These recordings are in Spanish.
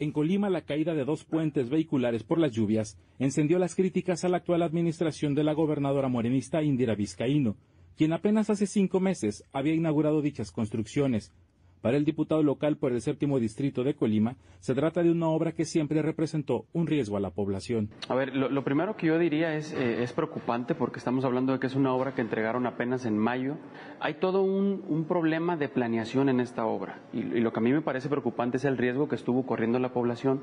En Colima, la caída de dos puentes vehiculares por las lluvias encendió las críticas a la actual administración de la gobernadora morenista Indira Vizcaíno, quien apenas hace cinco meses había inaugurado dichas construcciones, para el diputado local por el séptimo distrito de Colima, se trata de una obra que siempre representó un riesgo a la población. A ver, lo, primero que yo diría es, eh, es preocupante porque estamos hablando de que es una obra que entregaron apenas en mayo. Hay todo un, problema de planeación en esta obra y lo que a mí me parece preocupante es el riesgo que estuvo corriendo la población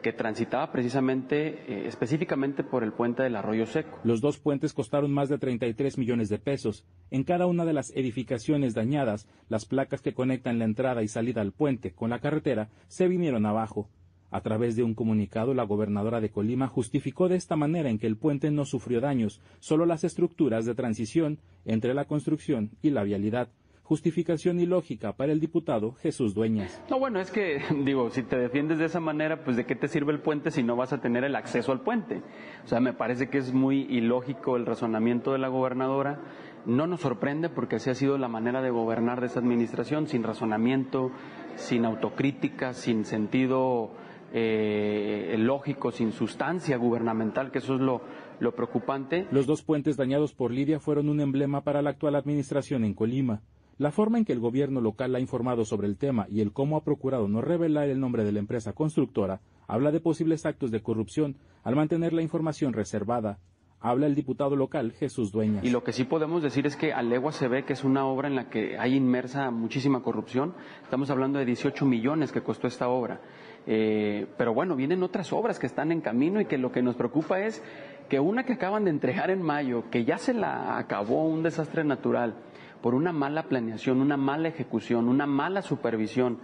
que transitaba precisamente, eh, específicamente por el puente del Arroyo Seco. Los dos puentes costaron más de 33 millones de pesos. En cada una de las edificaciones dañadas, las placas que conectan la entrada y salida al puente con la carretera se vinieron abajo. A través de un comunicado, la gobernadora de Colima justificó de esta manera en que el puente no sufrió daños, solo las estructuras de transición entre la construcción y la vialidad. Justificación ilógica para el diputado Jesús Dueñas. No, bueno, es que digo, si te defiendes de esa manera, pues de qué te sirve el puente si no vas a tener el acceso al puente. O sea, me parece que es muy ilógico el razonamiento de la gobernadora. No nos sorprende porque así ha sido la manera de gobernar de esa administración, sin razonamiento, sin autocrítica, sin sentido eh, lógico, sin sustancia gubernamental, que eso es lo, lo preocupante. Los dos puentes dañados por Lidia fueron un emblema para la actual administración en Colima. La forma en que el gobierno local ha informado sobre el tema y el cómo ha procurado no revelar el nombre de la empresa constructora habla de posibles actos de corrupción al mantener la información reservada. Habla el diputado local Jesús Dueñas. Y lo que sí podemos decir es que a legua se ve que es una obra en la que hay inmersa muchísima corrupción. Estamos hablando de 18 millones que costó esta obra. Eh, pero bueno, vienen otras obras que están en camino y que lo que nos preocupa es que una que acaban de entregar en mayo, que ya se la acabó un desastre natural, por una mala planeación, una mala ejecución, una mala supervisión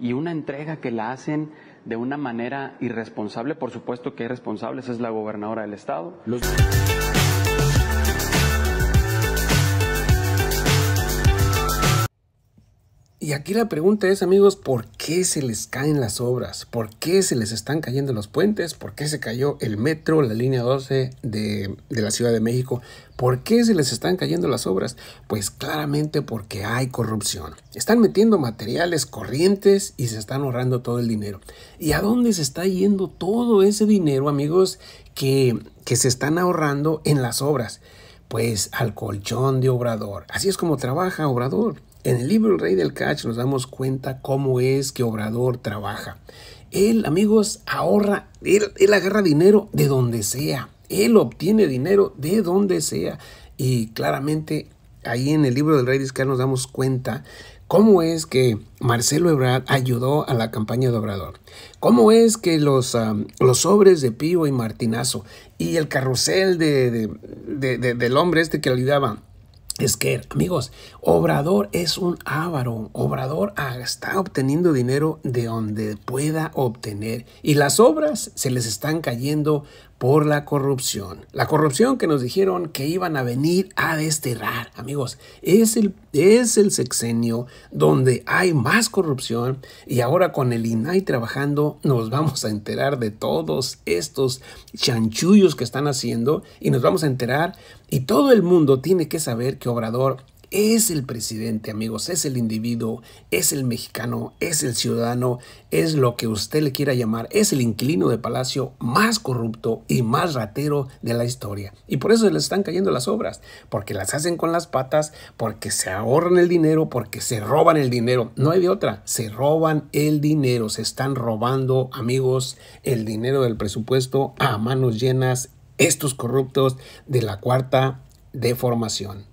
y una entrega que la hacen de una manera irresponsable. Por supuesto que hay responsables, es la gobernadora del estado. Y aquí la pregunta es, amigos, ¿por qué se les caen las obras? ¿Por qué se les están cayendo los puentes? ¿Por qué se cayó el metro, la línea 12 de, la Ciudad de México? ¿Por qué se les están cayendo las obras? Pues claramente porque hay corrupción. Están metiendo materiales corrientes y se están ahorrando todo el dinero. ¿Y a dónde se está yendo todo ese dinero, amigos, que se están ahorrando en las obras? Pues al colchón de Obrador. Así es como trabaja Obrador. En el libro El Rey del Cash nos damos cuenta cómo es que Obrador trabaja. Él, amigos, ahorra, él, agarra dinero de donde sea. Él obtiene dinero de donde sea. Y claramente ahí en el libro del Rey del Cash nos damos cuenta cómo es que Marcelo Ebrard ayudó a la campaña de Obrador, cómo es que los, los sobres de Pío y Martinazo y el carrusel del hombre este que ayudaba es que, amigos, Obrador es un avaro. Obrador está obteniendo dinero de donde pueda obtener. Y las obras se les están cayendo por la corrupción. La corrupción que nos dijeron que iban a venir a desterrar. Amigos, es el, es el sexenio donde hay más corrupción y ahora con el INAI trabajando nos vamos a enterar de todos estos chanchullos que están haciendo y nos vamos a enterar y todo el mundo tiene que saber que Obrador es el presidente, amigos, es el individuo, es el mexicano, es el ciudadano, es lo que usted le quiera llamar, es el inquilino de palacio más corrupto y más ratero de la historia. Y por eso le están cayendo las obras, porque las hacen con las patas, porque se ahorran el dinero, porque se roban el dinero. No hay de otra, se roban el dinero, se están robando, amigos, el dinero del presupuesto a manos llenas estos corruptos de la cuarta deformación.